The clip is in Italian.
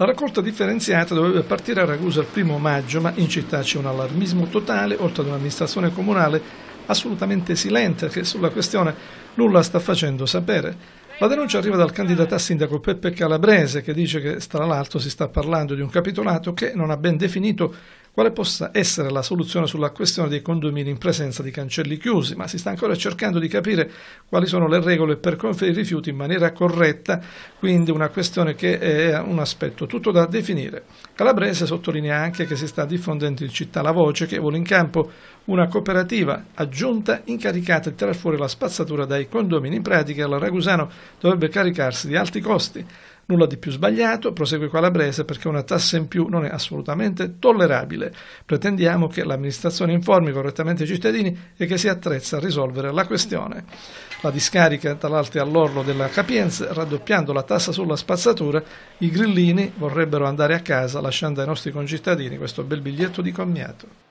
La raccolta differenziata doveva partire a Ragusa il primo maggio, ma in città c'è un allarmismo totale, oltre ad un'amministrazione comunale assolutamente silente che sulla questione nulla sta facendo sapere. La denuncia arriva dal candidato a sindaco Peppe Calabrese che dice che tra l'altro si sta parlando di un capitolato che non ha ben definito quale possa essere la soluzione sulla questione dei condomini in presenza di cancelli chiusi, ma si sta ancora cercando di capire quali sono le regole per conferire i rifiuti in maniera corretta, quindi una questione che è un aspetto tutto da definire. Calabrese sottolinea anche che si sta diffondendo in città la voce che vuole in campo una cooperativa aggiunta incaricata di tirar fuori la spazzatura dai condomini. In pratica la Ragusano dovrebbe caricarsi di alti costi. Nulla di più sbagliato, prosegue Calabrese, perché una tassa in più non è assolutamente tollerabile. Pretendiamo che l'amministrazione informi correttamente i cittadini e che si attrezza a risolvere la questione. La discarica dall'alte all'orlo della capienza, raddoppiando la tassa sulla spazzatura, i grillini vorrebbero andare a casa lasciando ai nostri concittadini questo bel biglietto di commiato.